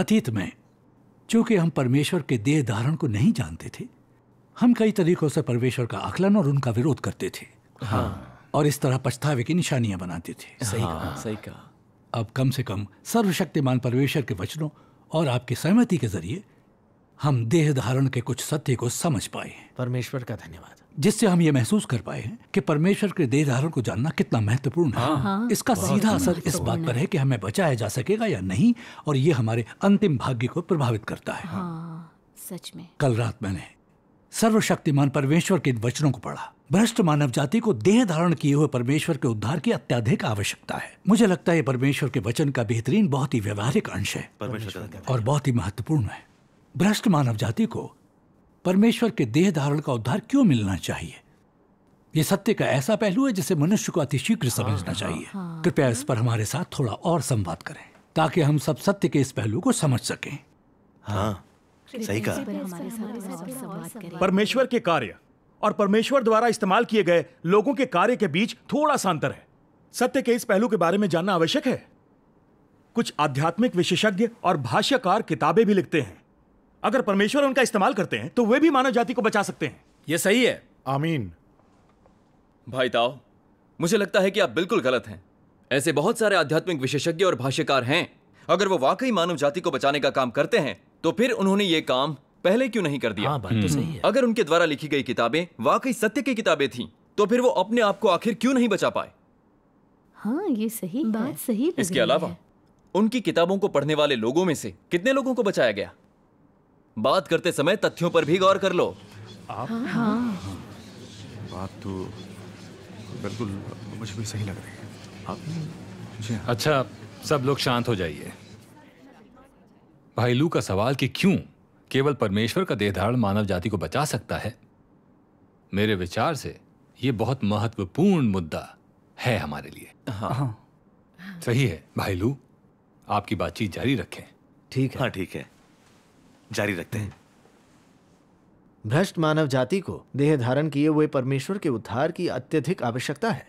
अतीत में चूंकि हम परमेश्वर के देह धारण को नहीं जानते थे हम कई तरीकों से परमेश्वर का आकलन और उनका विरोध करते थे हाँ। और इस तरह पछतावे की निशानियां बनाते थे हाँ। सही हाँ। कहा सही कहा अब कम से कम सर्वशक्तिमान परमेश्वर के वचनों और आपकी सहमति के जरिए हम देह धारण के कुछ सत्य को समझ पाए परमेश्वर का धन्यवाद जिससे हम ये महसूस कर पाए कि परमेश्वर के धारण को जानना कितना महत्वपूर्ण है हाँ, हाँ। इसका सीधा असर इस बात पर है कि हमें बचाया जा सकेगा या नहीं और ये हमारे अंतिम भाग्य को प्रभावित करता है हाँ, सच में कल रात मैंने सर्वशक्तिमान परमेश्वर के वचनों को पढ़ा भ्रष्ट मानव जाति को देह धारण किए हुए परमेश्वर के उद्धार की अत्याधिक आवश्यकता है मुझे लगता है परमेश्वर के वचन का बेहतरीन बहुत ही व्यवहारिक अंश है और बहुत ही महत्वपूर्ण है भ्रष्ट मानव जाति को परमेश्वर के देह धारण का उद्धार क्यों मिलना चाहिए यह सत्य का ऐसा पहलू है जिसे मनुष्य को अतिशीघ्र हाँ, समझना हाँ, चाहिए हाँ। कृपया इस पर हमारे साथ थोड़ा और संवाद करें ताकि हम सब सत्य के इस पहलू को समझ सकें हाँ सही कहा परमेश्वर के कार्य और परमेश्वर द्वारा इस्तेमाल किए गए लोगों के कार्य के बीच थोड़ा सा अंतर है सत्य के इस पहलू के बारे में जानना आवश्यक है कुछ आध्यात्मिक विशेषज्ञ और भाष्यकार किताबें भी लिखते हैं अगर परमेश्वर उनका इस्तेमाल करते हैं तो वे भी मानव जाति को बचा सकते हैं यह सही है आमीन भाई ताओ मुझे लगता है कि आप बिल्कुल गलत हैं ऐसे बहुत सारे आध्यात्मिक विशेषज्ञ और भाष्यकार हैं अगर वो वाकई मानव जाति को बचाने का काम करते हैं तो फिर उन्होंने ये काम पहले क्यों नहीं कर दिया हाँ, बात तो हम्म। सही है। अगर उनके द्वारा लिखी गई किताबें वाकई सत्य की किताबें थी तो फिर वो अपने आप को आखिर क्यों नहीं बचा पाए हाँ ये सही बात सही इसके अलावा उनकी किताबों को पढ़ने वाले लोगों में से कितने लोगों को बचाया गया बात करते समय तथ्यों पर भी गौर कर लो आप हाँ, हाँ। बात तो बिल्कुल मुझे भी सही लग रही है आप हाँ। अच्छा सब लोग शांत हो जाइए भाई लू का सवाल कि क्यों केवल परमेश्वर का देहधारण मानव जाति को बचा सकता है मेरे विचार से यह बहुत महत्वपूर्ण मुद्दा है हमारे लिए हाँ।, हाँ सही है भाई लू आपकी बातचीत जारी रखें ठीक है हाँ ठीक है जारी रखते हैं भ्रष्ट मानव जाति को देह धारण किए हुए परमेश्वर के उद्धार की अत्यधिक आवश्यकता है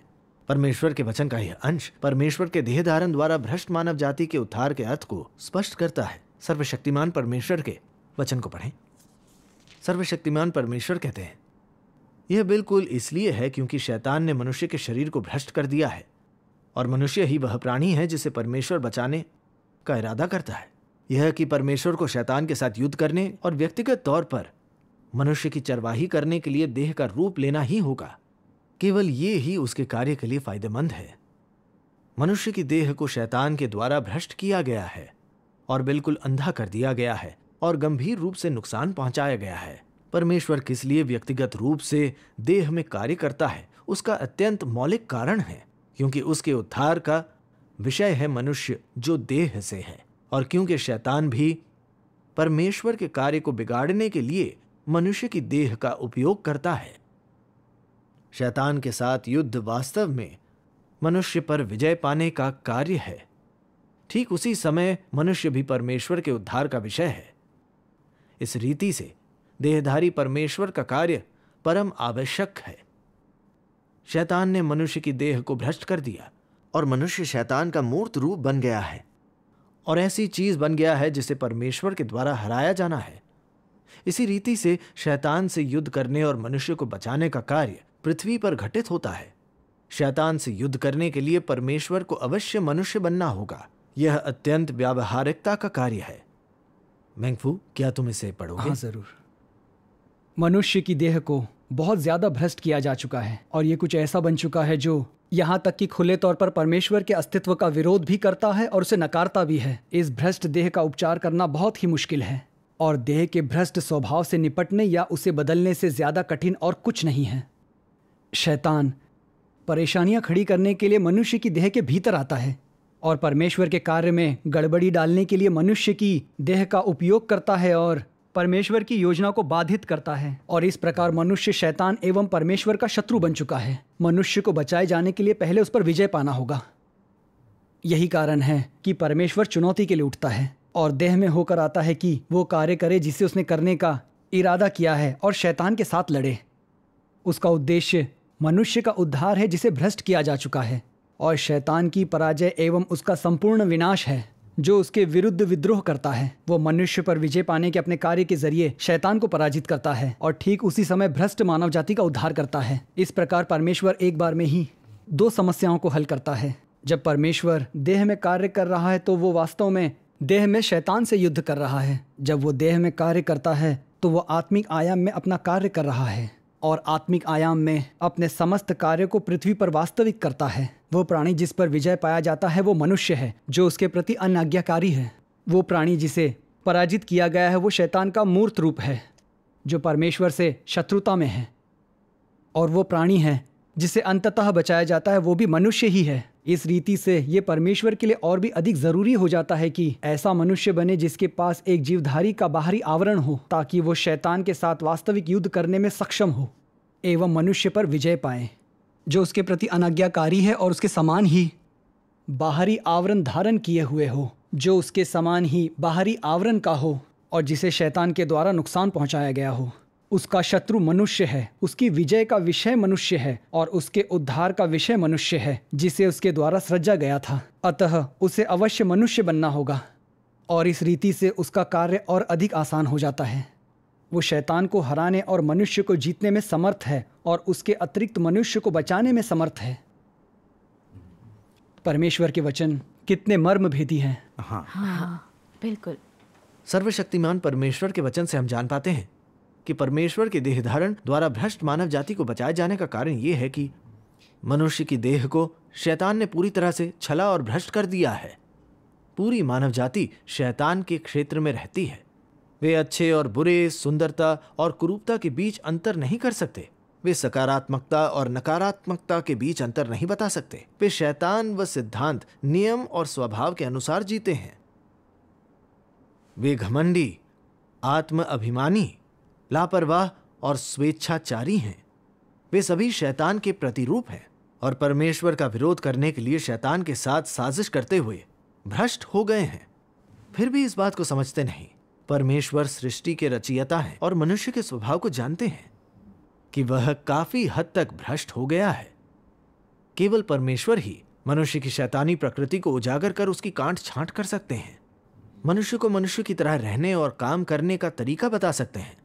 परमेश्वर के वचन का यह अंश परमेश्वर के देह धारण द्वारा भ्रष्ट मानव जाति के उद्धार के अर्थ को स्पष्ट करता है सर्वशक्तिमान परमेश्वर के वचन को पढ़ें सर्वशक्तिमान परमेश्वर कहते हैं यह बिल्कुल इसलिए है क्योंकि शैतान ने मनुष्य के शरीर को भ्रष्ट कर दिया है और मनुष्य ही वह प्राणी है जिसे परमेश्वर बचाने का इरादा करता है यह कि परमेश्वर को शैतान के साथ युद्ध करने और व्यक्तिगत तौर पर मनुष्य की चरवाही करने के लिए देह का रूप लेना ही होगा केवल ये ही उसके कार्य के लिए फायदेमंद है मनुष्य की देह को शैतान के द्वारा भ्रष्ट किया गया है और बिल्कुल अंधा कर दिया गया है और गंभीर रूप से नुकसान पहुंचाया गया है परमेश्वर किस लिए व्यक्तिगत रूप से देह में कार्य करता है उसका अत्यंत मौलिक कारण है क्योंकि उसके उद्धार का विषय है मनुष्य जो देह से है और क्योंकि शैतान भी परमेश्वर के कार्य को बिगाड़ने के लिए मनुष्य की देह का उपयोग करता है शैतान के साथ युद्ध वास्तव में मनुष्य पर विजय पाने का कार्य है ठीक उसी समय मनुष्य भी परमेश्वर के उद्धार का विषय है इस रीति से देहधारी परमेश्वर का कार्य परम आवश्यक है शैतान ने मनुष्य की देह को भ्रष्ट कर दिया और मनुष्य शैतान का मूर्त रूप बन गया है और ऐसी चीज बन गया है जिसे परमेश्वर के द्वारा हराया जाना है इसी रीति से शैतान से युद्ध करने और मनुष्य को बचाने का कार्य पृथ्वी पर घटित होता है शैतान से युद्ध करने के लिए परमेश्वर को अवश्य मनुष्य बनना होगा यह अत्यंत व्यावहारिकता का कार्य है मैंगफू क्या तुम इसे पढ़ोगे हाँ जरूर मनुष्य की देह को बहुत ज्यादा भ्रष्ट किया जा चुका है और यह कुछ ऐसा बन चुका है जो यहाँ तक कि खुले तौर पर परमेश्वर के अस्तित्व का विरोध भी करता है और उसे नकारता भी है इस भ्रष्ट देह का उपचार करना बहुत ही मुश्किल है और देह के भ्रष्ट स्वभाव से निपटने या उसे बदलने से ज़्यादा कठिन और कुछ नहीं है शैतान परेशानियां खड़ी करने के लिए मनुष्य की देह के भीतर आता है और परमेश्वर के कार्य में गड़बड़ी डालने के लिए मनुष्य की देह का उपयोग करता है और परमेश्वर की योजना को बाधित करता है और इस प्रकार मनुष्य शैतान एवं परमेश्वर का शत्रु बन चुका है मनुष्य को बचाए जाने के लिए पहले उस पर विजय पाना होगा यही कारण है कि परमेश्वर चुनौती के लिए उठता है और देह में होकर आता है कि वो कार्य करे जिसे उसने करने का इरादा किया है और शैतान के साथ लड़े उसका उद्देश्य मनुष्य का उद्धार है जिसे भ्रष्ट किया जा चुका है और शैतान की पराजय एवं उसका संपूर्ण विनाश है जो उसके विरुद्ध विद्रोह करता है वो मनुष्य पर विजय पाने के अपने कार्य के जरिए शैतान को पराजित करता है और ठीक उसी समय भ्रष्ट मानव जाति का उद्धार करता है इस प्रकार परमेश्वर एक बार में ही दो समस्याओं को हल करता है जब परमेश्वर देह में कार्य कर रहा है तो वो वास्तव में देह में शैतान से युद्ध कर रहा है जब वो देह में कार्य करता है तो वो आत्मिक आयाम में अपना कार्य कर रहा है और आत्मिक आयाम में अपने समस्त कार्य को पृथ्वी पर वास्तविक करता है वो प्राणी जिस पर विजय पाया जाता है वो मनुष्य है जो उसके प्रति अनाज्ञाकारी है वो प्राणी जिसे पराजित किया गया है वो शैतान का मूर्त रूप है जो परमेश्वर से शत्रुता में है और वो प्राणी है जिसे अंततः बचाया जाता है वो भी मनुष्य ही है इस रीति से ये परमेश्वर के लिए और भी अधिक जरूरी हो जाता है कि ऐसा मनुष्य बने जिसके पास एक जीवधारी का बाहरी आवरण हो ताकि वो शैतान के साथ वास्तविक युद्ध करने में सक्षम हो एवं मनुष्य पर विजय पाएं जो उसके प्रति अनाज्ञाकारी है और उसके समान ही बाहरी आवरण धारण किए हुए हो जो उसके समान ही बाहरी आवरण का हो और जिसे शैतान के द्वारा नुकसान पहुंचाया गया हो उसका शत्रु मनुष्य है उसकी विजय का विषय मनुष्य है और उसके उद्धार का विषय मनुष्य है जिसे उसके द्वारा सृजा गया था अतः उसे अवश्य मनुष्य बनना होगा और इस रीति से उसका कार्य और अधिक आसान हो जाता है वो शैतान को हराने और मनुष्य को जीतने में समर्थ है और उसके अतिरिक्त मनुष्य को बचाने में समर्थ है परमेश्वर के वचन कितने मर्म भेदी हैं हाँ हाँ बिल्कुल सर्वशक्तिमान परमेश्वर के वचन से हम जान पाते हैं कि परमेश्वर के देह धारण द्वारा भ्रष्ट मानव जाति को बचाए जाने का कारण ये है कि मनुष्य की देह को शैतान ने पूरी तरह से छला और भ्रष्ट कर दिया है पूरी मानव जाति शैतान के क्षेत्र में रहती है वे अच्छे और बुरे सुंदरता और कुरूपता के बीच अंतर नहीं कर सकते वे सकारात्मकता और नकारात्मकता के बीच अंतर नहीं बता सकते वे शैतान व सिद्धांत नियम और स्वभाव के अनुसार जीते हैं वे घमंडी आत्म अभिमानी लापरवाह और स्वेच्छाचारी हैं वे सभी शैतान के प्रतिरूप हैं और परमेश्वर का विरोध करने के लिए शैतान के साथ साजिश करते हुए भ्रष्ट हो गए हैं फिर भी इस बात को समझते नहीं परमेश्वर सृष्टि के रचियता है और मनुष्य के स्वभाव को जानते हैं कि वह काफी हद तक भ्रष्ट हो गया है केवल परमेश्वर ही मनुष्य की शैतानी प्रकृति को उजागर कर उसकी कांट छांट कर सकते हैं मनुष्य को मनुष्य की तरह रहने और काम करने का तरीका बता सकते हैं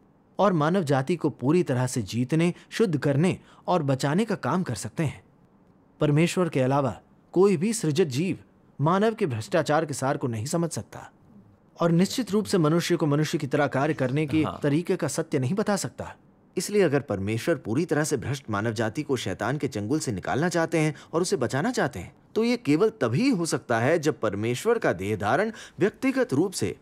और मानव जाति को पूरी तरह से जीतने शुद्ध करने और बचाने का काम कर सकते हैं परमेश्वर के अलावा कोई भी सृजत जीव मानव के भ्रष्टाचार के सार को नहीं समझ सकता और निश्चित रूप से मनुष्य को मनुष्य की तरह कार्य करने के हाँ। तरीके का सत्य नहीं बता सकता इसलिए अगर परमेश्वर पूरी तरह से भ्रष्ट मानव जाति को शैतान के चंगुल से निकालना चाहते हैं और उसे बचाना चाहते हैं तो ये केवल तभी हो सकता है जब परमेश्वर का देह धारण व्यक्तिगत रूप से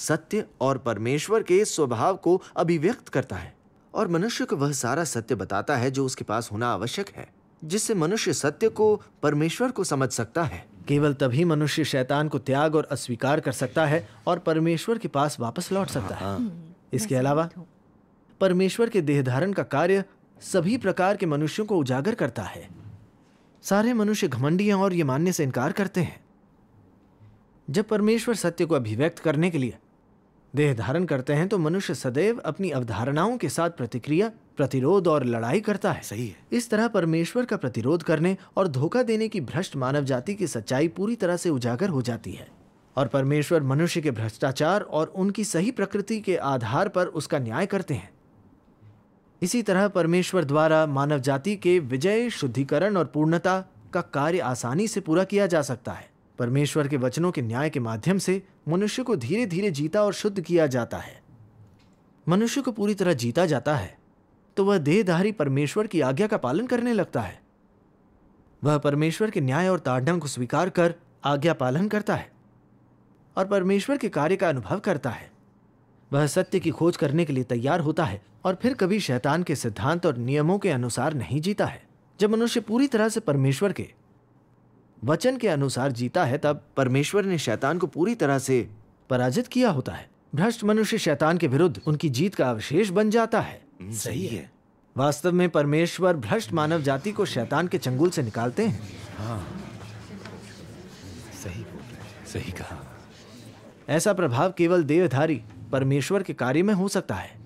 सत्य और परमेश्वर के स्वभाव को अभिव्यक्त करता है और मनुष्य को वह सारा सत्य बताता है जो उसके पास होना आवश्यक है जिससे मनुष्य सत्य को परमेश्वर को समझ सकता है केवल तभी मनुष्य शैतान को त्याग और अस्वीकार कर सकता है और परमेश्वर के पास वापस लौट हाँ, सकता है हाँ। हम्म। इसके अलावा परमेश्वर के देहधारण का कार्य सभी प्रकार के मनुष्यों को उजागर करता है सारे मनुष्य घमंडी हैं और ये मानने से इनकार करते हैं जब परमेश्वर सत्य को अभिव्यक्त करने के लिए देह धारण करते हैं तो मनुष्य सदैव अपनी अवधारणाओं के साथ प्रतिक्रिया प्रतिरोध और लड़ाई करता है सही है इस तरह परमेश्वर का प्रतिरोध करने और धोखा देने की भ्रष्ट मानव जाति की सच्चाई पूरी तरह से उजागर हो जाती है और परमेश्वर मनुष्य के भ्रष्टाचार और उनकी सही प्रकृति के आधार पर उसका न्याय करते हैं इसी तरह परमेश्वर द्वारा मानव जाति के विजय शुद्धिकरण और पूर्णता का कार्य आसानी से पूरा किया जा सकता है परमेश्वर के वचनों के न्याय के माध्यम से मनुष्य को धीरे धीरे जीता और शुद्ध किया जाता है मनुष्य को पूरी तरह जीता जाता है तो वह देहधारी परमेश्वर की आज्ञा का पालन करने लगता है वह परमेश्वर के न्याय और ताड़ना को स्वीकार कर आज्ञा पालन करता है और परमेश्वर के कार्य का अनुभव करता है वह सत्य की खोज करने के लिए तैयार होता है और फिर कभी शैतान के सिद्धांत और नियमों के अनुसार नहीं जीता है जब मनुष्य पूरी तरह से परमेश्वर के वचन के अनुसार जीता है तब परमेश्वर ने शैतान को पूरी तरह से पराजित किया होता है भ्रष्ट मनुष्य शैतान के विरुद्ध उनकी जीत का अवशेष बन जाता है हम्म, सही है वास्तव में परमेश्वर भ्रष्ट मानव जाति को शैतान के चंगुल से निकालते हैं हाँ। सही सही कहा ऐसा प्रभाव केवल देवधारी परमेश्वर के कार्य में हो सकता है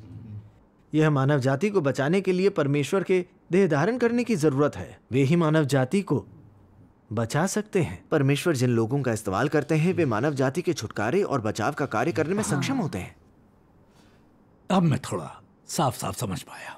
यह मानव जाति को बचाने के लिए परमेश्वर के देह धारण करने की जरूरत है वे ही मानव जाति को बचा सकते हैं परमेश्वर जिन लोगों का इस्तेमाल करते हैं वे मानव जाति के छुटकारे और बचाव का कार्य करने में सक्षम होते हैं हाँ। अब मैं थोड़ा साफ साफ समझ पाया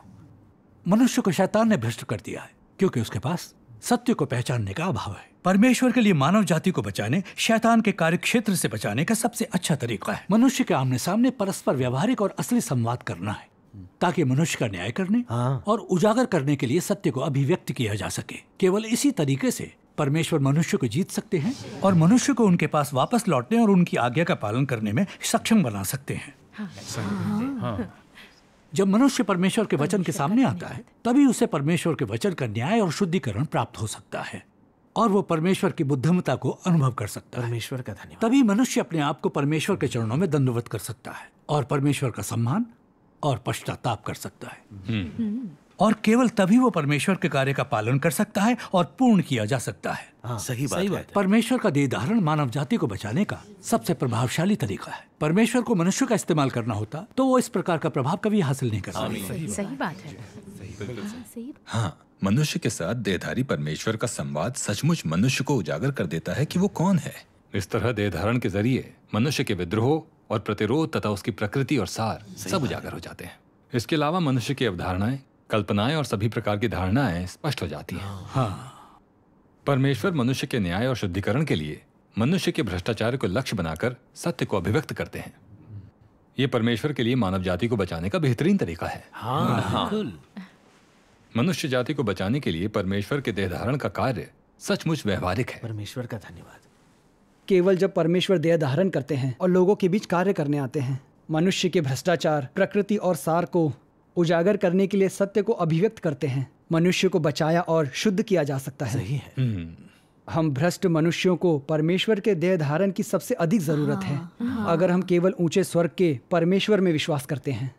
मनुष्य को शैतान ने भ्रष्ट कर दिया है क्योंकि उसके पास सत्य को पहचानने का अभाव है परमेश्वर के लिए मानव जाति को बचाने शैतान के कार्य क्षेत्र से बचाने का सबसे अच्छा तरीका है मनुष्य के आमने सामने परस्पर व्यवहारिक और असली संवाद करना है ताकि मनुष्य का न्याय करने हाँ। और उजागर करने के लिए सत्य को अभिव्यक्त किया जा सके केवल इसी तरीके से परमेश्वर मनुष्य को जीत सकते हैं और मनुष्य को उनके पास वापस लौटने और उनकी आज्ञा का पालन करने में सक्षम बना सकते हैं हाँ। हाँ। जब मनुष्य परमेश्वर के वचन के सामने आता है तभी उसे परमेश्वर के वचन का न्याय और शुद्धिकरण प्राप्त हो सकता है और वो परमेश्वर की बुद्धिमता को अनुभव कर सकता है परमेश्वर का धन्यवाद तभी मनुष्य अपने आप को परमेश्वर के चरणों में दंडवत कर सकता है और परमेश्वर का सम्मान और पश्चाताप कर सकता है हम्म। और केवल तभी वो परमेश्वर के कार्य का पालन कर सकता है और पूर्ण किया जा सकता है हाँ, सही बात, सही बात है। परमेश्वर का देदारण मानव जाति को बचाने का सबसे प्रभावशाली तरीका है परमेश्वर को मनुष्य का इस्तेमाल करना होता तो वो इस प्रकार का प्रभाव कभी हासिल नहीं कर सकता सही बात है हाँ, हाँ मनुष्य के साथ देधारी परमेश्वर का संवाद सचमुच मनुष्य को उजागर कर देता है की वो कौन है इस तरह देधारण के जरिए मनुष्य के विद्रोह और प्रतिरोध तथा उसकी प्रकृति और सार सब उजागर हो जाते हैं इसके अलावा मनुष्य की अवधारणाएं कल्पनाएं और सभी प्रकार की धारणाएं स्पष्ट हो जाती हैं हाँ। परमेश्वर मनुष्य के न्याय और शुद्धिकरण के लिए मनुष्य के भ्रष्टाचार को लक्ष्य बनाकर सत्य को अभिव्यक्त करते हैं ये परमेश्वर के लिए मानव जाति को बचाने का बेहतरीन तरीका है हाँ, हाँ। मनुष्य जाति को बचाने के लिए परमेश्वर के देहधारण का कार्य सचमुच व्यवहारिक है परमेश्वर का धन्यवाद केवल जब परमेश्वर देह धारण करते हैं और लोगों के बीच कार्य करने आते हैं मनुष्य के भ्रष्टाचार प्रकृति और सार को उजागर करने के लिए सत्य को अभिव्यक्त करते हैं मनुष्य को बचाया और शुद्ध किया जा सकता है सही है हम्म। हम भ्रष्ट मनुष्यों को परमेश्वर के देह धारण की सबसे अधिक जरूरत है हाँ, हाँ। अगर हम केवल ऊंचे स्वर्ग के परमेश्वर में विश्वास करते हैं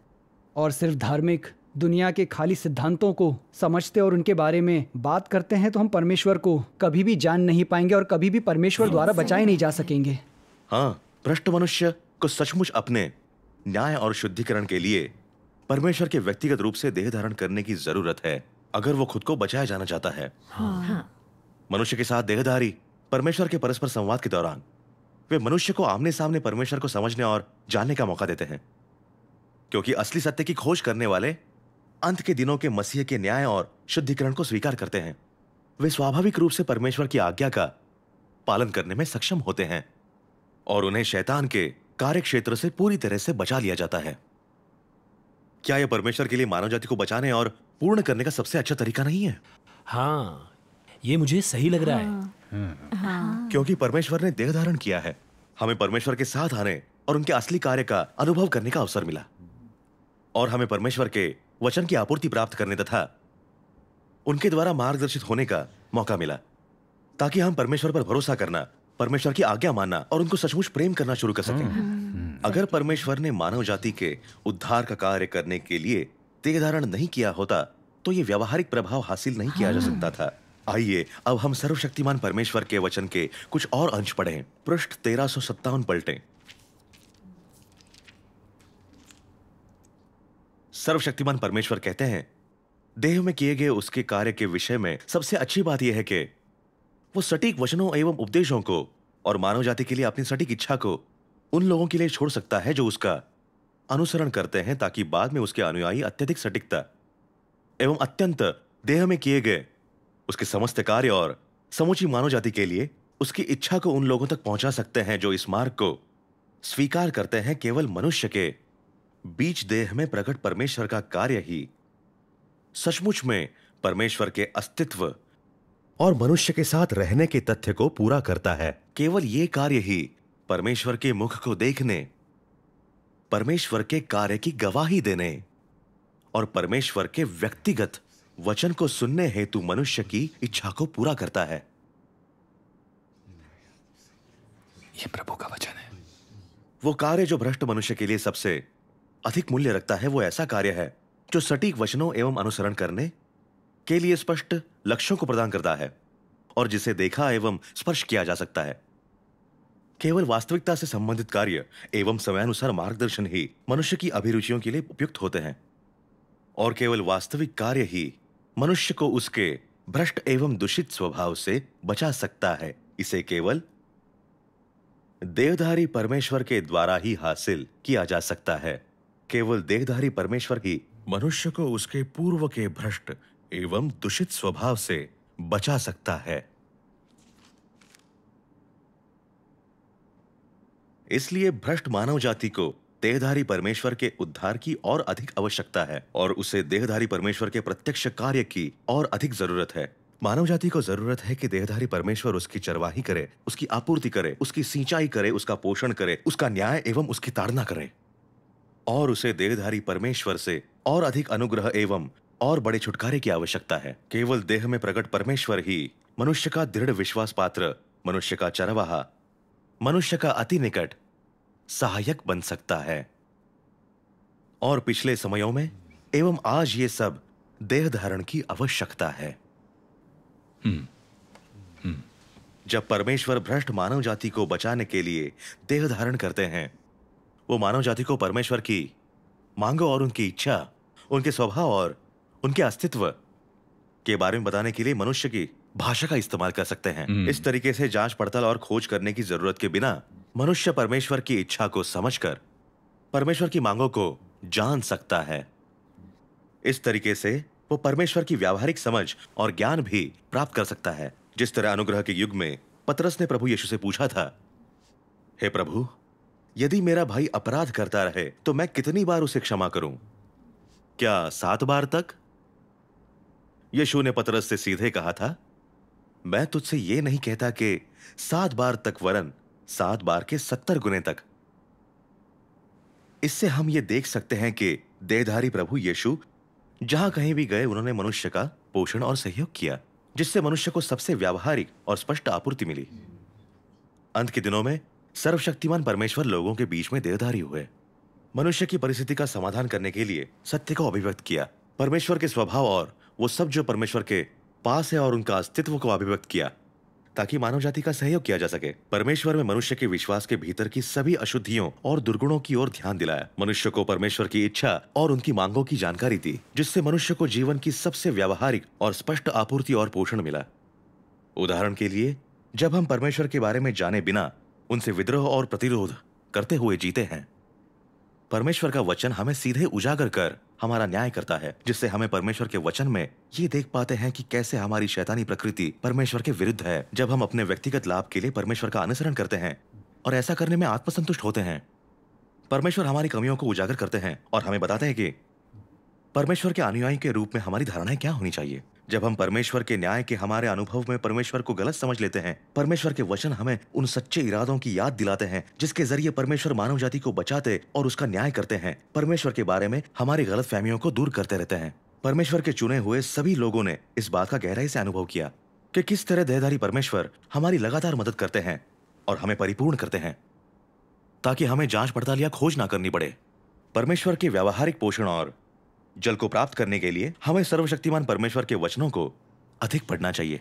और सिर्फ धार्मिक दुनिया के खाली सिद्धांतों को समझते और उनके बारे में बात करते हैं तो हम परमेश्वर को कभी भी जान नहीं पाएंगे और कभी भी परमेश्वर हाँ, द्वारा बचाए नहीं जा सकेंगे हाँ भ्रष्ट मनुष्य को सचमुच अपने न्याय और शुद्धिकरण के लिए परमेश्वर के व्यक्तिगत रूप से देह धारण करने की जरूरत है अगर वो खुद को बचाया जाना चाहता है हाँ। हाँ। मनुष्य के साथ देहधारी परमेश्वर के परस्पर संवाद के दौरान वे मनुष्य को आमने सामने परमेश्वर को समझने और जानने का मौका देते हैं क्योंकि असली सत्य की खोज करने वाले अंत के दिनों के मसीह के न्याय और शुद्धिकरण को स्वीकार करते हैं वे स्वाभाविक रूप से परमेश्वर की आज्ञा का पालन करने में सक्षम होते हैं और उन्हें शैतान के कार्यक्षेत्र से पूरी तरह से बचा लिया जाता है क्या यह परमेश्वर के लिए मानव जाति को बचाने और पूर्ण करने का सबसे अच्छा तरीका नहीं है हाँ ये मुझे सही लग रहा है हाँ। हाँ। हाँ। क्योंकि परमेश्वर ने देह धारण किया है हमें परमेश्वर के साथ आने और उनके असली कार्य का अनुभव करने का अवसर मिला और हमें परमेश्वर के वचन की आपूर्ति प्राप्त करने तथा उनके द्वारा मार्गदर्शित होने का मौका मिला ताकि हम परमेश्वर पर भरोसा करना परमेश्वर की आज्ञा मानना और उनको सचमुच प्रेम करना शुरू कर सके हम्म, हम्म, हम्म। अगर परमेश्वर ने मानव जाति के उद्धार का कार्य करने के लिए तेज धारण नहीं किया होता तो ये व्यवहारिक प्रभाव हासिल नहीं किया जा हाँ। सकता था आइए अब हम सर्वशक्तिमान परमेश्वर के वचन के कुछ और अंश पढ़ें पृष्ठ तेरह सौ सत्तावन पलटे सर्वशक्तिमान परमेश्वर कहते हैं देह में किए गए उसके कार्य के विषय में सबसे अच्छी बात यह है कि वो सटीक वचनों एवं उपदेशों को और मानव जाति के लिए अपनी सटीक इच्छा को उन लोगों के लिए छोड़ सकता है जो उसका अनुसरण करते हैं ताकि बाद में उसके अनुयायी अत्यधिक सटीकता एवं अत्यंत देह में किए गए उसके समस्त कार्य और समूची मानव जाति के लिए उसकी इच्छा को उन लोगों तक पहुंचा सकते हैं जो इस मार्ग को स्वीकार करते हैं केवल मनुष्य के बीच देह में प्रकट परमेश्वर का कार्य ही सचमुच में परमेश्वर के अस्तित्व और मनुष्य के साथ रहने के तथ्य को पूरा करता है केवल ये कार्य ही परमेश्वर के मुख को देखने परमेश्वर के कार्य की गवाही देने और परमेश्वर के व्यक्तिगत वचन को सुनने हेतु मनुष्य की इच्छा को पूरा करता है ये प्रभु का वचन है वो कार्य जो भ्रष्ट मनुष्य के लिए सबसे अधिक मूल्य रखता है वो ऐसा कार्य है जो सटीक वचनों एवं अनुसरण करने के लिए स्पष्ट लक्ष्यों को प्रदान करता है और जिसे देखा एवं स्पर्श किया जा सकता है केवल वास्तविकता से संबंधित कार्य एवं समयानुसार मार्गदर्शन ही मनुष्य की अभिरुचियों के लिए उपयुक्त होते हैं और केवल वास्तविक कार्य ही मनुष्य को उसके भ्रष्ट एवं दूषित स्वभाव से बचा सकता है इसे केवल देवधारी परमेश्वर के द्वारा ही हासिल किया जा सकता है केवल देवधारी परमेश्वर ही मनुष्य को उसके पूर्व के भ्रष्ट एवं दूषित स्वभाव से बचा सकता है इसलिए भ्रष्ट मानव जाति को देहधारी परमेश्वर के उद्धार की और अधिक आवश्यकता है और उसे देहधारी परमेश्वर के प्रत्यक्ष कार्य की और अधिक जरूरत है मानव जाति को जरूरत है कि देहधारी परमेश्वर उसकी चरवाही करे उसकी आपूर्ति करे उसकी सिंचाई करे उसका पोषण करे उसका न्याय एवं उसकी ताड़ना करे और उसे देहधारी परमेश्वर से और अधिक अनुग्रह एवं और बड़े छुटकारे की आवश्यकता है केवल देह में प्रकट परमेश्वर ही मनुष्य का दृढ़ विश्वास पात्र मनुष्य का चरवाहा मनुष्य का अति निकट सहायक बन सकता है और पिछले समयों में एवं आज ये सब देह धारण की आवश्यकता है हुँ, हम्म, हुँ। हम्म। जब परमेश्वर भ्रष्ट मानव जाति को बचाने के लिए देह धारण करते हैं वो मानव जाति को परमेश्वर की मांग और उनकी इच्छा उनके स्वभाव और उनके अस्तित्व के बारे में बताने के लिए मनुष्य की भाषा का इस्तेमाल कर सकते हैं हम्म। इस तरीके से जांच पड़ताल और खोज करने की जरूरत के बिना मनुष्य परमेश्वर की इच्छा को समझकर परमेश्वर की मांगों को जान सकता है इस तरीके से वो परमेश्वर की व्यावहारिक समझ और ज्ञान भी प्राप्त कर सकता है जिस तरह अनुग्रह के युग में पतरस ने प्रभु यीशु से पूछा था हे hey प्रभु यदि मेरा भाई अपराध करता रहे तो मैं कितनी बार उसे क्षमा करूं क्या सात बार तक यशु ने पतरस से सीधे कहा था मैं तुझसे यह नहीं कहता कि सात बार तक वरन सात बार के सत्तर गुने तक इससे हम ये देख सकते हैं कि देहधारी प्रभु यीशु जहां कहीं भी गए उन्होंने मनुष्य का पोषण और सहयोग किया जिससे मनुष्य को सबसे व्यावहारिक और स्पष्ट आपूर्ति मिली अंत के दिनों में सर्वशक्तिमान परमेश्वर लोगों के बीच में देहधारी हुए मनुष्य की परिस्थिति का समाधान करने के लिए सत्य को अभिव्यक्त किया परमेश्वर के स्वभाव और वो सब जो परमेश्वर के पास है और उनका अस्तित्व को अभिव्यक्त किया ताकि मानव जाति का सहयोग किया जा सके परमेश्वर में मनुष्य के विश्वास के भीतर की सभी अशुद्धियों और दुर्गुणों की ओर ध्यान दिलाया मनुष्य को परमेश्वर की इच्छा और उनकी मांगों की जानकारी दी जिससे मनुष्य को जीवन की सबसे व्यावहारिक और स्पष्ट आपूर्ति और पोषण मिला उदाहरण के लिए जब हम परमेश्वर के बारे में जाने बिना उनसे विद्रोह और प्रतिरोध करते हुए जीते हैं परमेश्वर का वचन हमें सीधे उजागर कर हमारा न्याय करता है जिससे हमें परमेश्वर के वचन में ये देख पाते हैं कि कैसे हमारी शैतानी प्रकृति परमेश्वर के विरुद्ध है जब हम अपने व्यक्तिगत लाभ के लिए परमेश्वर का अनुसरण करते हैं और ऐसा करने में आत्मसंतुष्ट होते हैं परमेश्वर हमारी कमियों को उजागर करते हैं और हमें बताते हैं कि परमेश्वर के अनुयायी के रूप में हमारी धारणाएं क्या होनी चाहिए जब हम परमेश्वर के न्याय के हमारे अनुभव में परमेश्वर को गलत समझ लेते हैं परमेश्वर के वचन हमें उन सच्चे इरादों की याद दिलाते हैं जिसके जरिए परमेश्वर मानव जाति को बचाते और उसका न्याय करते हैं परमेश्वर के बारे में हमारी गलत फहमियों को दूर करते रहते हैं परमेश्वर के चुने हुए सभी लोगों ने इस बात का गहराई से अनुभव किया कि किस तरह देहधारी परमेश्वर हमारी लगातार मदद करते हैं और हमें परिपूर्ण करते हैं ताकि हमें जांच पड़ताल या खोज ना करनी पड़े परमेश्वर के व्यावहारिक पोषण और जल को प्राप्त करने के लिए हमें सर्वशक्तिमान परमेश्वर के वचनों को अधिक पढ़ना चाहिए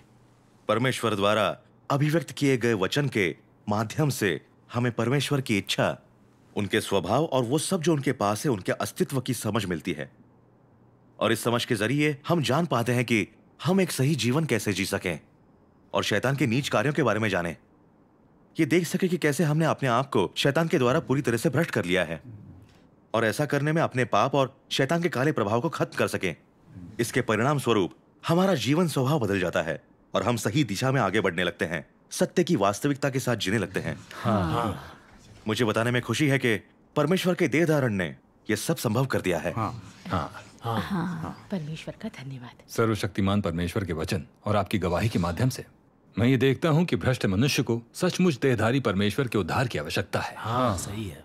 परमेश्वर द्वारा अभिव्यक्त किए गए वचन के माध्यम से हमें परमेश्वर की इच्छा उनके स्वभाव और वो सब जो उनके पास है उनके अस्तित्व की समझ मिलती है और इस समझ के जरिए हम जान पाते हैं कि हम एक सही जीवन कैसे जी सकें और शैतान के नीच कार्यों के बारे में जाने ये देख सके कि कैसे हमने अपने आप को शैतान के द्वारा पूरी तरह से भ्रष्ट कर लिया है और ऐसा करने में अपने पाप और शैतान के काले प्रभाव को खत्म कर सकें इसके परिणाम स्वरूप हमारा जीवन स्वभाव बदल जाता है और हम सही दिशा में आगे बढ़ने लगते हैं सत्य की वास्तविकता के साथ जीने लगते हैं हाँ। मुझे बताने में खुशी है कि परमेश्वर के देहधारण ने यह सब संभव कर दिया है हाँ। हाँ। हाँ। हाँ।, हाँ। परमेश्वर का धन्यवाद सर्वशक्तिमान परमेश्वर के वचन और आपकी गवाही के माध्यम से मैं ये देखता हूँ कि भ्रष्ट मनुष्य को सचमुच देहधारी परमेश्वर के उद्धार की आवश्यकता है हाँ सही है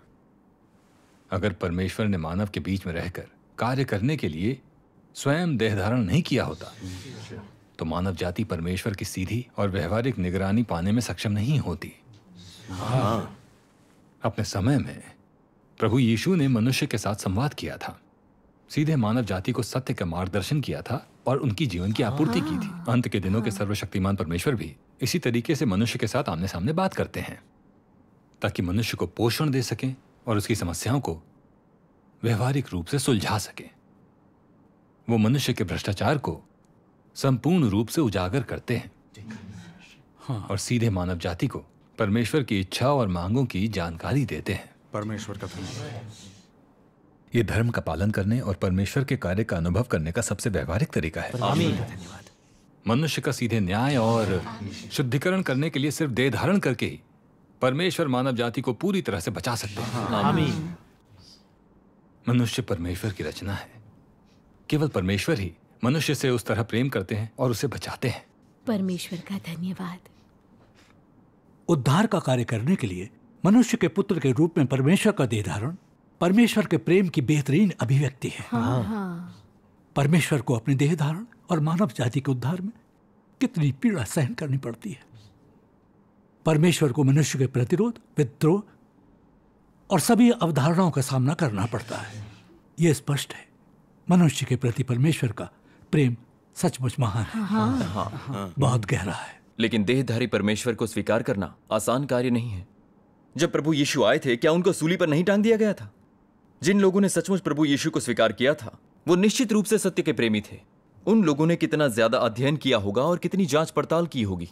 अगर परमेश्वर ने मानव के बीच में रहकर कार्य करने के लिए स्वयं देह धारण नहीं किया होता तो मानव जाति परमेश्वर की सीधी और व्यवहारिक निगरानी पाने में सक्षम नहीं होती हाँ। अपने समय में प्रभु यीशु ने मनुष्य के साथ संवाद किया था सीधे मानव जाति को सत्य का मार्गदर्शन किया था और उनकी जीवन की आपूर्ति की थी हाँ। अंत के दिनों के सर्वशक्तिमान परमेश्वर भी इसी तरीके से मनुष्य के साथ आमने सामने बात करते हैं ताकि मनुष्य को पोषण दे सकें और उसकी समस्याओं को व्यवहारिक रूप से सुलझा सके वो मनुष्य के भ्रष्टाचार को संपूर्ण रूप से उजागर करते हैं हाँ। और सीधे मानव जाति को परमेश्वर की इच्छा और मांगों की जानकारी देते हैं परमेश्वर का यह ये धर्म का पालन करने और परमेश्वर के कार्य का अनुभव करने का सबसे व्यवहारिक तरीका है आमीन मनुष्य का सीधे न्याय और शुद्धिकरण करने के लिए सिर्फ देह धारण करके ही परमेश्वर मानव जाति को पूरी तरह से बचा सकते हैं हाँ। मनुष्य परमेश्वर की रचना है केवल परमेश्वर ही मनुष्य से उस तरह प्रेम करते हैं और उसे बचाते हैं परमेश्वर का धन्यवाद उद्धार का कार्य करने के लिए मनुष्य के पुत्र के रूप में परमेश्वर का देह धारण परमेश्वर के प्रेम की बेहतरीन अभिव्यक्ति है हाँ, हाँ।, हाँ। परमेश्वर को अपने देह धारण और मानव जाति के उद्धार में कितनी पीड़ा सहन करनी पड़ती है परमेश्वर को मनुष्य के प्रतिरोध विद्रोह और सभी अवधारणाओं का सामना करना पड़ता है यह स्पष्ट है मनुष्य के प्रति परमेश्वर का प्रेम सचमुच महान है हाँ हाँ।, हाँ, हाँ, हाँ, बहुत गहरा है लेकिन देहधारी परमेश्वर को स्वीकार करना आसान कार्य नहीं है जब प्रभु यीशु आए थे क्या उनको सूली पर नहीं टांग दिया गया था जिन लोगों ने सचमुच प्रभु यीशु को स्वीकार किया था वो निश्चित रूप से सत्य के प्रेमी थे उन लोगों ने कितना ज्यादा अध्ययन किया होगा और कितनी जांच पड़ताल की होगी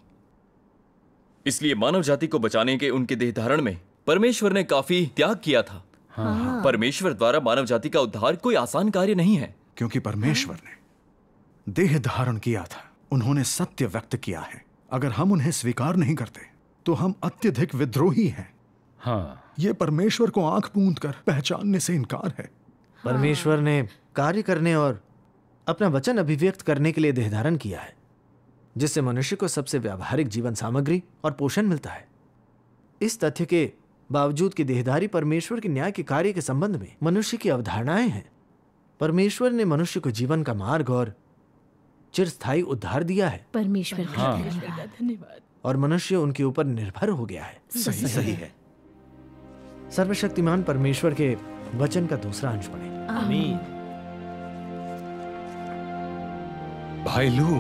इसलिए मानव जाति को बचाने के उनके देह धारण में परमेश्वर ने काफी त्याग किया था हाँ।, हाँ। परमेश्वर द्वारा मानव जाति का उद्धार कोई आसान कार्य नहीं है क्योंकि परमेश्वर हाँ। ने देह धारण किया था उन्होंने सत्य व्यक्त किया है अगर हम उन्हें स्वीकार नहीं करते तो हम अत्यधिक विद्रोही हैं हाँ ये परमेश्वर को आंख बूंद कर पहचानने से इनकार है परमेश्वर ने कार्य करने और अपना वचन अभिव्यक्त करने के लिए देह धारण किया है जिससे मनुष्य को सबसे व्यावहारिक जीवन सामग्री और पोषण मिलता है इस तथ्य के बावजूद कि देहधारी परमेश्वर के न्याय के कार्य के संबंध में मनुष्य की अवधारणाएं हैं परमेश्वर ने मनुष्य को जीवन का मार्ग और चिरस्थायी उद्धार दिया है परमेश्वर का हाँ। धन्यवाद और मनुष्य उनके ऊपर निर्भर हो गया है सही सही है सर्वशक्तिमान परमेश्वर के वचन का दूसरा अंश पढ़े आमीन भाई लू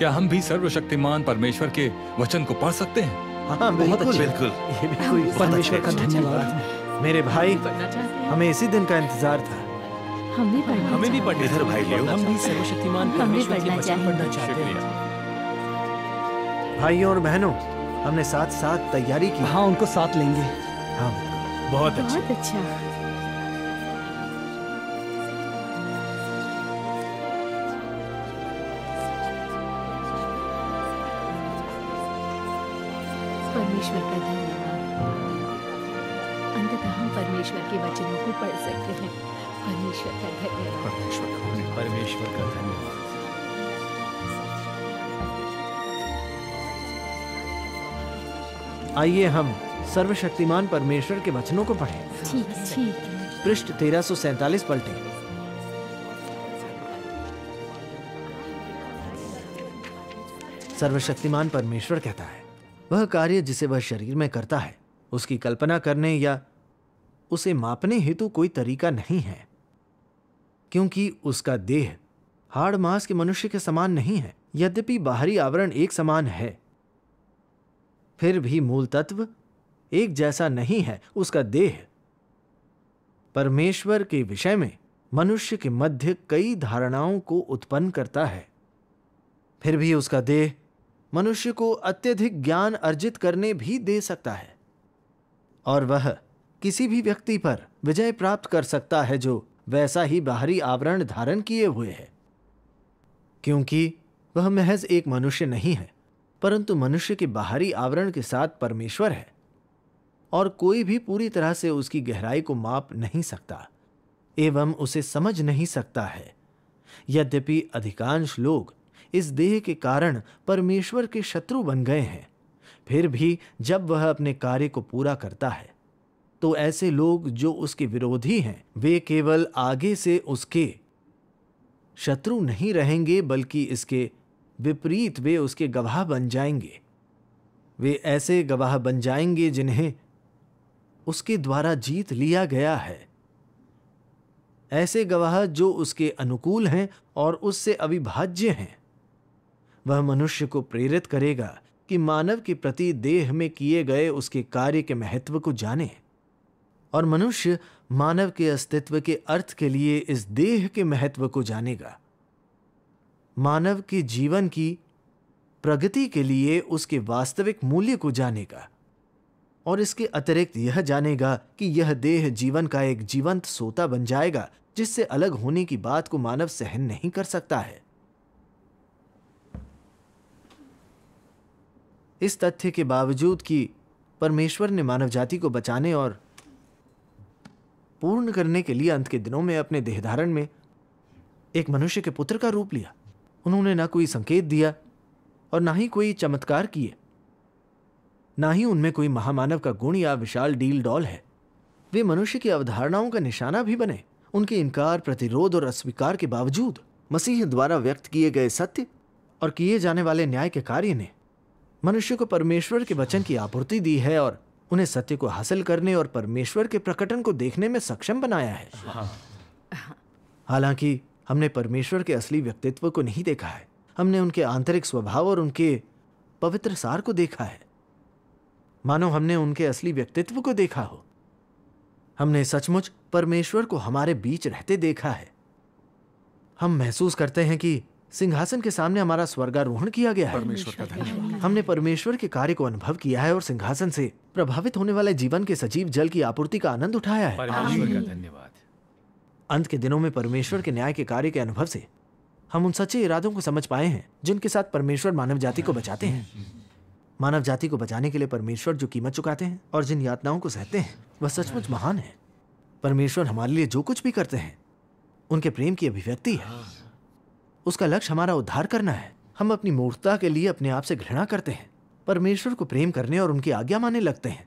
क्या हम भी सर्वशक्तिमान परमेश्वर के वचन को पढ़ सकते हैं हाँ, हाँ, बिल्कुल बिल्कुल परमेश्वर का धन्यवाद मेरे भाई हमें इसी दिन का इंतजार था हमें पढ़ना हमें भी पढ़ना इधर भाई हम भी सर्वशक्तिमान पढ़ना चाहते हैं भाइयों और बहनों हमने साथ साथ तैयारी की हाँ उनको साथ लेंगे हाँ बहुत अच्छा, अच्छा। सकते हैं परमेश्वर का धन्यवाद परमेश्वर का धन्यवाद आइए हम सर्वशक्तिमान परमेश्वर के वचनों को पढ़ें। ठीक ठीक पृष्ठ तेरह सौ सैतालीस पलटे सर्वशक्तिमान परमेश्वर कहता है वह कार्य जिसे वह शरीर में करता है उसकी कल्पना करने या उसे मापने हेतु कोई तरीका नहीं है क्योंकि उसका देह हाड़ मास के मनुष्य के समान नहीं है यद्यपि बाहरी आवरण एक समान है फिर भी मूल तत्व एक जैसा नहीं है उसका देह परमेश्वर के विषय में मनुष्य के मध्य कई धारणाओं को उत्पन्न करता है फिर भी उसका देह मनुष्य को अत्यधिक ज्ञान अर्जित करने भी दे सकता है और वह किसी भी व्यक्ति पर विजय प्राप्त कर सकता है जो वैसा ही बाहरी आवरण धारण किए हुए है क्योंकि वह महज एक मनुष्य नहीं है परंतु मनुष्य के बाहरी आवरण के साथ परमेश्वर है और कोई भी पूरी तरह से उसकी गहराई को माप नहीं सकता एवं उसे समझ नहीं सकता है यद्यपि अधिकांश लोग इस देह के कारण परमेश्वर के शत्रु बन गए हैं फिर भी जब वह अपने कार्य को पूरा करता है तो ऐसे लोग जो उसके विरोधी हैं वे केवल आगे से उसके शत्रु नहीं रहेंगे बल्कि इसके विपरीत वे उसके गवाह बन जाएंगे वे ऐसे गवाह बन जाएंगे जिन्हें उसके द्वारा जीत लिया गया है ऐसे गवाह जो उसके अनुकूल हैं और उससे अविभाज्य हैं वह मनुष्य को प्रेरित करेगा कि मानव के प्रति देह में किए गए उसके कार्य के महत्व को जाने और मनुष्य मानव के अस्तित्व के अर्थ के लिए इस देह के महत्व को जानेगा मानव के जीवन की प्रगति के लिए उसके वास्तविक मूल्य को जानेगा और इसके अतिरिक्त यह जानेगा कि यह देह जीवन का एक जीवंत सोता बन जाएगा जिससे अलग होने की बात को मानव सहन नहीं कर सकता है इस तथ्य के बावजूद कि परमेश्वर ने मानव जाति को बचाने और पूर्ण करने के लिए अंत के दिनों में अपने देहधारण में एक मनुष्य के पुत्र का रूप लिया उन्होंने ना कोई संकेत दिया और ना ही कोई चमत्कार किए ना ही उनमें कोई महामानव का गुण या विशाल डील डॉल है वे मनुष्य की अवधारणाओं का निशाना भी बने उनके इनकार प्रतिरोध और अस्वीकार के बावजूद मसीह द्वारा व्यक्त किए गए सत्य और किए जाने वाले न्याय के कार्य ने मनुष्य को परमेश्वर के वचन की आपूर्ति दी है और उन्हें सत्य को हासिल करने और परमेश्वर के प्रकटन को देखने में सक्षम बनाया है हाँ। हालांकि हमने परमेश्वर के असली व्यक्तित्व को नहीं देखा है हमने उनके आंतरिक स्वभाव और उनके पवित्र सार को देखा है मानो हमने उनके असली व्यक्तित्व को देखा हो हमने सचमुच परमेश्वर को हमारे बीच रहते देखा है हम महसूस करते हैं कि सिंहासन के सामने हमारा स्वर्गारोहण किया गया है परमेश्वर का धन्यवाद हमने परमेश्वर के कार्य को अनुभव किया है और सिंहासन से प्रभावित होने वाले जीवन के सजीव जल की आपूर्ति का आनंद उठाया है परमेश्वर का धन्यवाद अंत के दिनों में परमेश्वर के न्याय के कार्य के अनुभव से हम उन सच्चे इरादों को समझ पाए हैं जिनके साथ परमेश्वर मानव जाति को बचाते हैं मानव जाति को बचाने के लिए परमेश्वर जो कीमत चुकाते हैं और जिन यातनाओं को सहते हैं वह सचमुच महान है परमेश्वर हमारे लिए जो कुछ भी करते हैं उनके प्रेम की अभिव्यक्ति है उसका लक्ष्य हमारा उद्धार करना है हम अपनी मूर्खता के लिए अपने आप से घृणा करते हैं परमेश्वर को प्रेम करने और उनकी आज्ञा मानने लगते हैं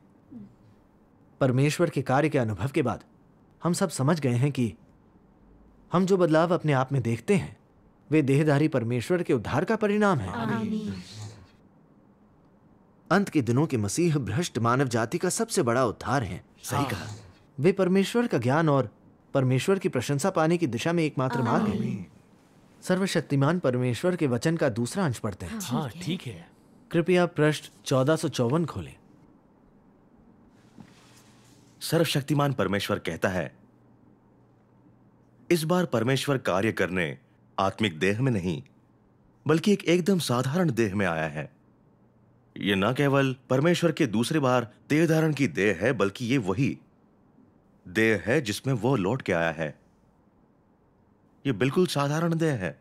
परमेश्वर के कार्य के अनुभव के बाद हम सब समझ गए हैं कि हम जो बदलाव अपने आप में देखते हैं वे देहधारी परमेश्वर के उद्धार का परिणाम है अंत के दिनों के मसीह भ्रष्ट मानव जाति का सबसे बड़ा उद्धार है सही कहा हाँ। वे परमेश्वर का ज्ञान और परमेश्वर की प्रशंसा पाने की दिशा में एकमात्र मार्ग है सर्वशक्तिमान परमेश्वर के वचन का दूसरा अंश पढ़ते हैं हाँ ठीक है कृपया प्रश्न चौदह सौ चौवन खोले सर्वशक्तिमान परमेश्वर कहता है इस बार परमेश्वर कार्य करने आत्मिक देह में नहीं बल्कि एक एकदम साधारण देह में आया है यह न केवल परमेश्वर के दूसरे बार देह धारण की देह है बल्कि ये वही देह है जिसमें वो लौट के आया है ये बिल्कुल साधारण देह है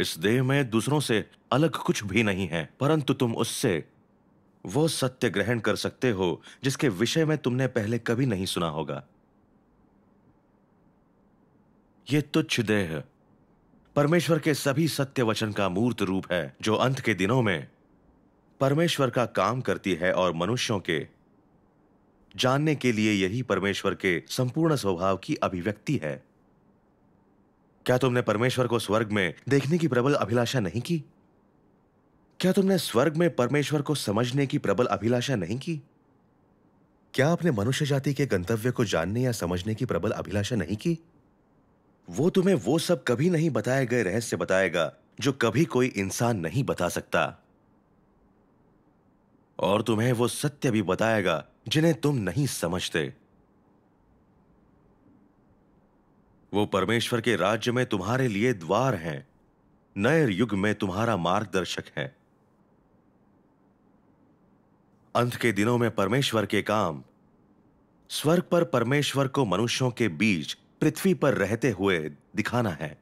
इस देह में दूसरों से अलग कुछ भी नहीं है परंतु तुम उससे वो सत्य ग्रहण कर सकते हो जिसके विषय में तुमने पहले कभी नहीं सुना होगा ये तुच्छ देह परमेश्वर के सभी सत्य वचन का मूर्त रूप है जो अंत के दिनों में परमेश्वर का काम करती है और मनुष्यों के जानने के लिए यही परमेश्वर के संपूर्ण स्वभाव की अभिव्यक्ति है क्या तुमने परमेश्वर को स्वर्ग में देखने की प्रबल अभिलाषा नहीं की क्या तुमने स्वर्ग में परमेश्वर को समझने की प्रबल अभिलाषा नहीं की क्या आपने मनुष्य जाति के गंतव्य को जानने या समझने की प्रबल अभिलाषा नहीं की वो तुम्हें वो सब कभी नहीं बताए गए रहस्य बताएगा जो कभी कोई इंसान नहीं बता सकता और तुम्हें वो सत्य भी बताएगा जिन्हें तुम नहीं समझते वो परमेश्वर के राज्य में तुम्हारे लिए द्वार हैं नए युग में तुम्हारा मार्गदर्शक है अंत के दिनों में परमेश्वर के काम स्वर्ग पर परमेश्वर को मनुष्यों के बीच पृथ्वी पर रहते हुए दिखाना है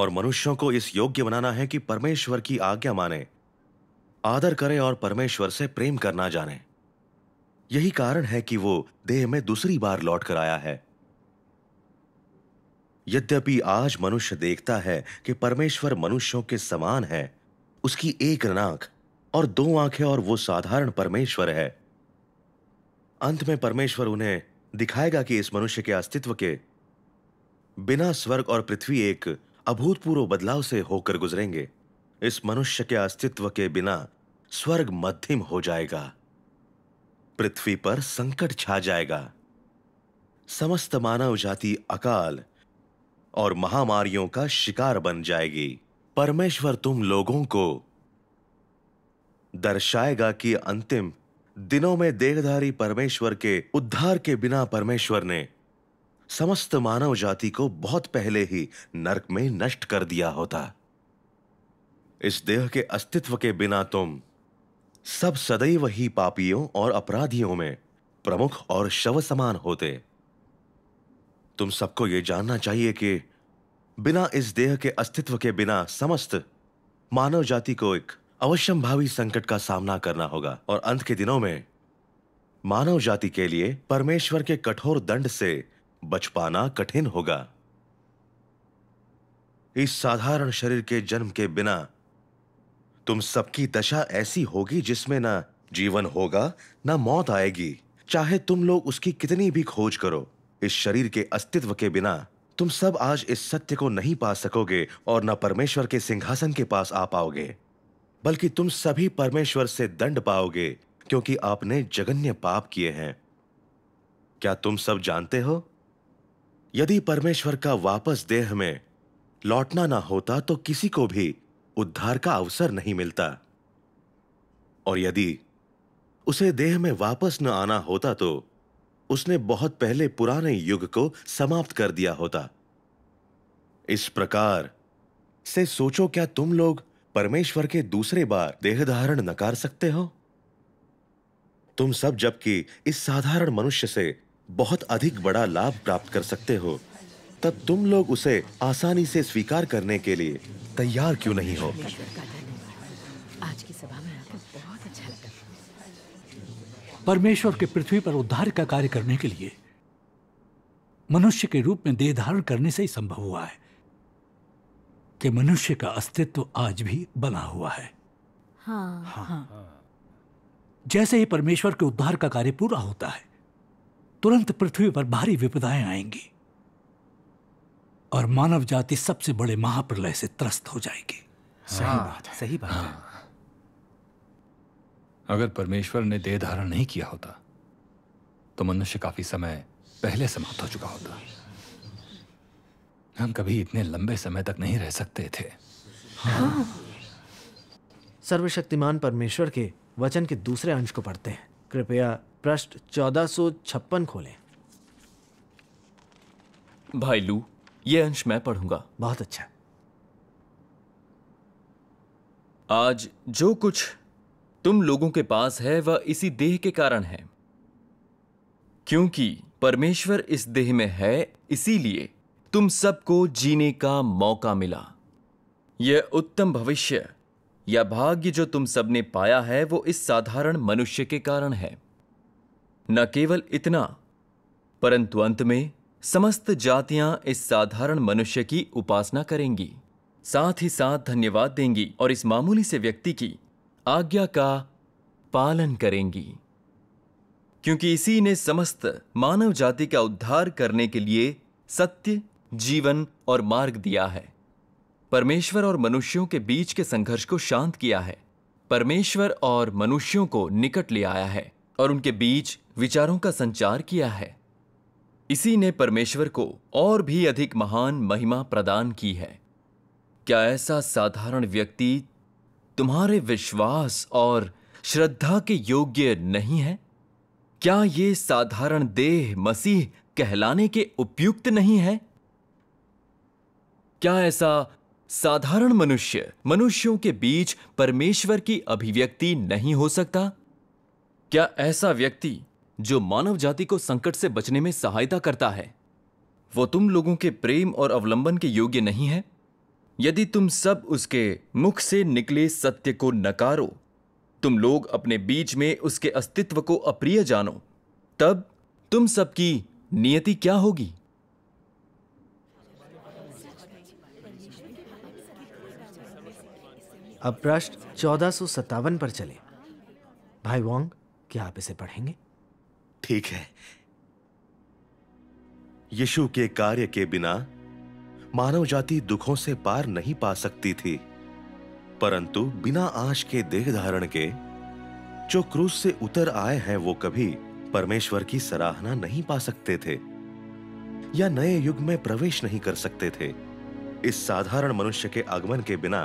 और मनुष्यों को इस योग्य बनाना है कि परमेश्वर की आज्ञा माने आदर करें और परमेश्वर से प्रेम करना जाने यही कारण है कि वो देह में दूसरी बार लौट कर आया है यद्यपि आज मनुष्य देखता है कि परमेश्वर मनुष्यों के समान है उसकी एक नाक और दो आंखें और वो साधारण परमेश्वर है अंत में परमेश्वर उन्हें दिखाएगा कि इस मनुष्य के अस्तित्व के बिना स्वर्ग और पृथ्वी एक अभूतपूर्व बदलाव से होकर गुजरेंगे इस मनुष्य के अस्तित्व के बिना स्वर्ग मध्यम हो जाएगा पृथ्वी पर संकट छा जाएगा समस्त मानव जाति अकाल और महामारियों का शिकार बन जाएगी परमेश्वर तुम लोगों को दर्शाएगा कि अंतिम दिनों में देहधारी परमेश्वर के उद्धार के बिना परमेश्वर ने समस्त मानव जाति को बहुत पहले ही नरक में नष्ट कर दिया होता इस देह के अस्तित्व के बिना तुम सब सदैव ही पापियों और अपराधियों में प्रमुख और शव समान होते तुम सबको यह जानना चाहिए कि बिना इस देह के अस्तित्व के बिना समस्त मानव जाति को एक अवश्यम भावी संकट का सामना करना होगा और अंत के दिनों में मानव जाति के लिए परमेश्वर के कठोर दंड से बच पाना कठिन होगा इस साधारण शरीर के जन्म के बिना तुम सबकी दशा ऐसी होगी जिसमें ना जीवन होगा ना मौत आएगी चाहे तुम लोग उसकी कितनी भी खोज करो इस शरीर के अस्तित्व के बिना तुम सब आज इस सत्य को नहीं पा सकोगे और न परमेश्वर के सिंहासन के पास आ पाओगे बल्कि तुम सभी परमेश्वर से दंड पाओगे क्योंकि आपने जगन्य पाप किए हैं क्या तुम सब जानते हो यदि परमेश्वर का वापस देह में लौटना ना होता तो किसी को भी उद्धार का अवसर नहीं मिलता और यदि उसे देह में वापस न आना होता तो उसने बहुत पहले पुराने युग को समाप्त कर दिया होता इस प्रकार से सोचो क्या तुम लोग परमेश्वर के दूसरे बार देह धारण नकार सकते हो तुम सब जबकि इस साधारण मनुष्य से बहुत अधिक बड़ा लाभ प्राप्त कर सकते हो तब तुम लोग उसे आसानी से स्वीकार करने के लिए तैयार क्यों नहीं हो आज की सभा में बहुत अच्छा लगा परमेश्वर के पृथ्वी पर उद्धार का कार्य करने के लिए मनुष्य के रूप में देह धारण करने से ही संभव हुआ है कि मनुष्य का अस्तित्व आज भी बना हुआ है हाँ, हाँ, हाँ। जैसे ही परमेश्वर के उद्धार का कार्य पूरा होता है तुरंत पृथ्वी पर भारी विपदाएं आएंगी और मानव जाति सबसे बड़े महाप्रलय से त्रस्त हो जाएगी सही हाँ, बात है सही बात हाँ। अगर परमेश्वर ने देह धारण नहीं किया होता तो मनुष्य काफी समय पहले समाप्त हो चुका होता हम कभी इतने लंबे समय तक नहीं रह सकते थे हाँ। हाँ। सर्वशक्तिमान परमेश्वर के वचन के दूसरे अंश को पढ़ते हैं कृपया पृष्ठ चौदह सौ छप्पन खोले भाई लू ये अंश मैं पढ़ूंगा बहुत अच्छा आज जो कुछ तुम लोगों के पास है वह इसी देह के कारण है क्योंकि परमेश्वर इस देह में है इसीलिए तुम सबको जीने का मौका मिला यह उत्तम भविष्य या भाग्य जो तुम सबने पाया है वो इस साधारण मनुष्य के कारण है न केवल इतना परंतु अंत में समस्त जातियां इस साधारण मनुष्य की उपासना करेंगी साथ ही साथ धन्यवाद देंगी और इस मामूली से व्यक्ति की आज्ञा का पालन करेंगी क्योंकि इसी ने समस्त मानव जाति का उद्धार करने के लिए सत्य जीवन और मार्ग दिया है परमेश्वर और मनुष्यों के बीच के संघर्ष को शांत किया है परमेश्वर और मनुष्यों को निकट ले आया है और उनके बीच विचारों का संचार किया है इसी ने परमेश्वर को और भी अधिक महान महिमा प्रदान की है क्या ऐसा साधारण व्यक्ति तुम्हारे विश्वास और श्रद्धा के योग्य नहीं है क्या ये साधारण देह मसीह कहलाने के उपयुक्त नहीं है क्या ऐसा साधारण मनुष्य मनुष्यों के बीच परमेश्वर की अभिव्यक्ति नहीं हो सकता क्या ऐसा व्यक्ति जो मानव जाति को संकट से बचने में सहायता करता है वो तुम लोगों के प्रेम और अवलंबन के योग्य नहीं है यदि तुम सब उसके मुख से निकले सत्य को नकारो तुम लोग अपने बीच में उसके अस्तित्व को अप्रिय जानो तब तुम सबकी नियति क्या होगी अब प्रश्न चौदह पर चले भाई वांग क्या आप इसे पढ़ेंगे ठीक है यीशु के कार्य के बिना मानव जाति दुखों से पार नहीं पा सकती थी परंतु बिना आश के देह धारण के जो क्रूस से उतर आए हैं वो कभी परमेश्वर की सराहना नहीं पा सकते थे या नए युग में प्रवेश नहीं कर सकते थे इस साधारण मनुष्य के आगमन के बिना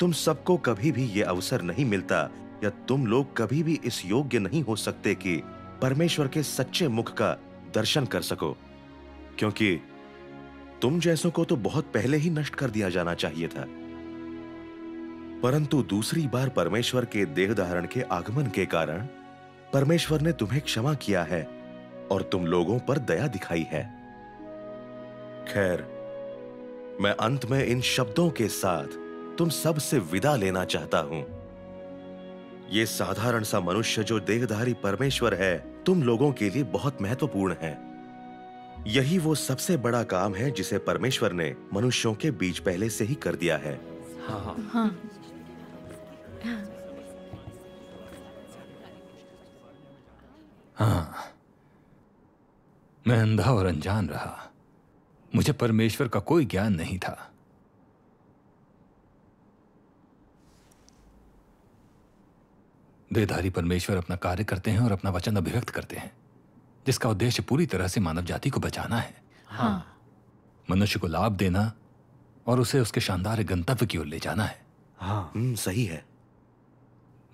तुम सबको कभी भी ये अवसर नहीं मिलता या तुम लोग कभी भी इस योग्य नहीं हो सकते कि परमेश्वर के सच्चे मुख का दर्शन कर सको क्योंकि तुम जैसों को तो बहुत पहले ही नष्ट कर दिया जाना चाहिए था परंतु दूसरी बार परमेश्वर के देह धारण के आगमन के कारण परमेश्वर ने तुम्हें क्षमा किया है और तुम लोगों पर दया दिखाई है खैर मैं अंत में इन शब्दों के साथ तुम सब से विदा लेना चाहता हूं यह साधारण सा मनुष्य जो देहधारी परमेश्वर है तुम लोगों के लिए बहुत महत्वपूर्ण है यही वो सबसे बड़ा काम है जिसे परमेश्वर ने मनुष्यों के बीच पहले से ही कर दिया है हाँ। हाँ। हाँ।, हाँ। मैं अंधा और अनजान रहा मुझे परमेश्वर का कोई ज्ञान नहीं था देधारी परमेश्वर अपना कार्य करते हैं और अपना वचन अभिव्यक्त करते हैं जिसका उद्देश्य पूरी तरह से मानव जाति को बचाना है हाँ। मनुष्य को लाभ देना और उसे उसके शानदार गंतव्य की ओर ले जाना है हाँ हम्म, सही है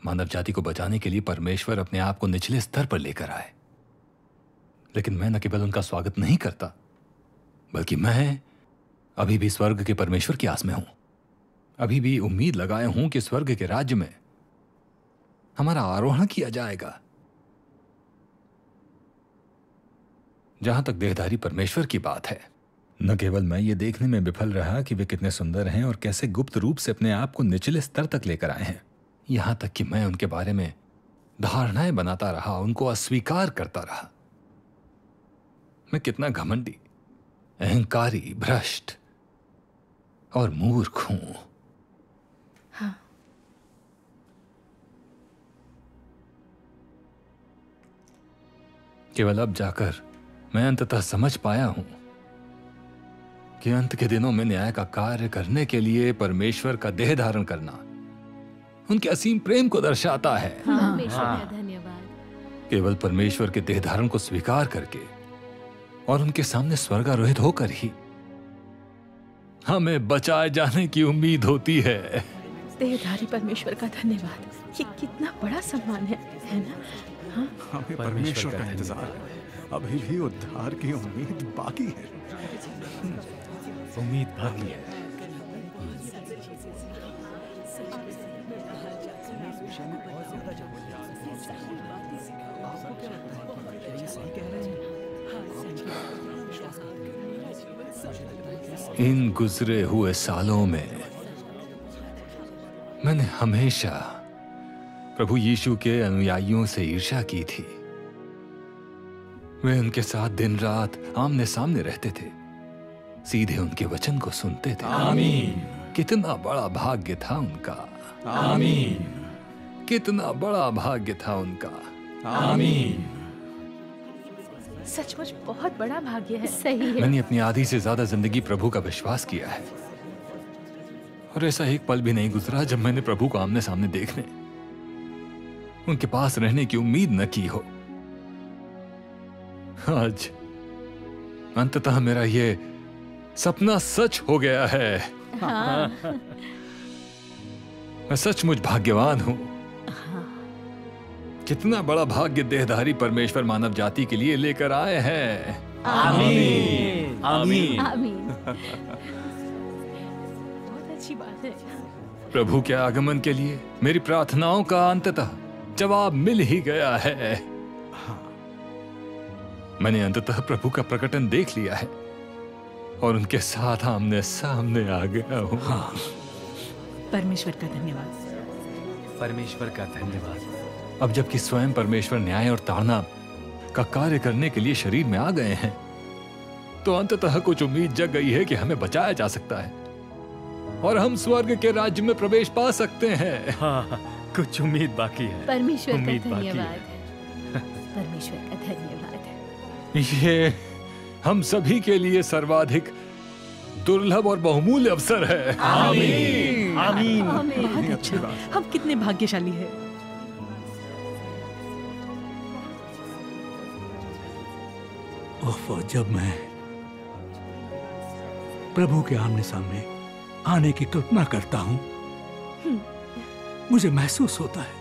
मानव जाति को बचाने के लिए परमेश्वर अपने आप को निचले स्तर पर लेकर आए लेकिन मैं न केवल उनका स्वागत नहीं करता बल्कि मैं अभी भी स्वर्ग के परमेश्वर की आस में हूं अभी भी उम्मीद लगाए हूं कि स्वर्ग के राज्य में हमारा आरोहण किया जाएगा जहां तक देहधारी परमेश्वर की बात है न केवल मैं ये देखने में विफल रहा कि वे कितने सुंदर हैं और कैसे गुप्त रूप से अपने आप को निचले स्तर तक लेकर आए हैं यहां तक कि मैं उनके बारे में धारणाएं बनाता रहा उनको अस्वीकार करता रहा मैं कितना घमंडी अहंकारी भ्रष्ट और मूर्ख हूं केवल अब जाकर मैं अंततः समझ पाया हूं कि अंत के दिनों में न्याय का कार्य करने के लिए परमेश्वर का देह धारण करना उनके असीम प्रेम को दर्शाता है हाँ, हाँ। हाँ। धन्यवाद केवल परमेश्वर के देह धारण को स्वीकार करके और उनके सामने स्वर्गारोहित होकर ही हमें बचाए जाने की उम्मीद होती है देहधारी परमेश्वर का धन्यवाद ये कितना बड़ा सम्मान है है ना हाँ? हमें परमेश्वर का इंतजार है अभी भी उद्धार की उम्मीद बाकी है उम्मीद बाकी है इन गुजरे हुए सालों में मैंने हमेशा प्रभु यीशु के अनुयायियों से ईर्ष्या की थी वे उनके साथ दिन रात आमने सामने रहते थे सीधे उनके वचन को सुनते थे आमीन कितना बड़ा भाग्य था उनका आमीन कितना बड़ा भाग्य था उनका आमीन सचमुच बहुत बड़ा भाग्य है सही है मैंने अपनी आधी से ज्यादा जिंदगी प्रभु का विश्वास किया है और ऐसा एक पल भी नहीं गुजरा जब मैंने प्रभु को आमने सामने देखने उनके पास रहने की उम्मीद न की हो आज अंततः मेरा ये सपना सच हो गया है हाँ। मैं सचमुच भाग्यवान हूं हाँ। कितना बड़ा भाग्य देहधारी परमेश्वर मानव जाति के लिए लेकर आए हैं आमीन आमीन आमीन बहुत अच्छी बात है प्रभु के आगमन के लिए मेरी प्रार्थनाओं का अंततः जवाब मिल ही गया है हाँ। मैंने अंततः प्रभु का प्रकटन देख लिया है और उनके साथ आमने सामने आ गया हूं हाँ। परमेश्वर का धन्यवाद परमेश्वर का धन्यवाद अब जबकि स्वयं परमेश्वर न्याय और ताड़ना का कार्य करने के लिए शरीर में आ गए हैं तो अंततः कुछ उम्मीद जग गई है कि हमें बचाया जा सकता है और हम स्वर्ग के राज्य में प्रवेश पा सकते हैं हाँ।, हाँ। कुछ उम्मीद बाकी है परमेश्वर उम्मीद का धन्यवाद है परमेश्वर का धन्यवाद ये हम सभी के लिए सर्वाधिक दुर्लभ और बहुमूल्य अवसर है आमीन आमीन बहुत अच्छा हम कितने भाग्यशाली हैं जब मैं प्रभु के आमने सामने आने की कल्पना करता हूँ हम्म। मुझे महसूस होता है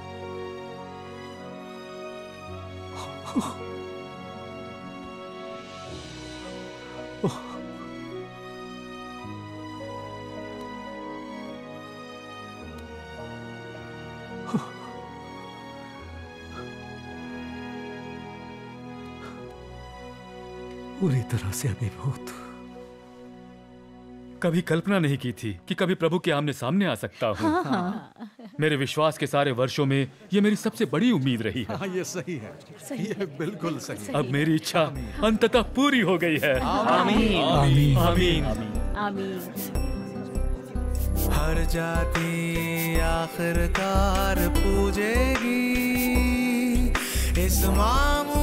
पूरी तरह से अभिभूत कभी कल्पना नहीं की थी कि कभी प्रभु के आमने सामने आ सकता हूं हाँ, हाँ। मेरे विश्वास के सारे वर्षों में ये मेरी सबसे बड़ी उम्मीद रही है हाँ, ये सही है सही ये बिल्कुल सही, सही अब मेरी इच्छा अंततः पूरी हो गई है आमीन आमीन आमीन आमीन हर जाति आखिरकार पूजेगी इस मामू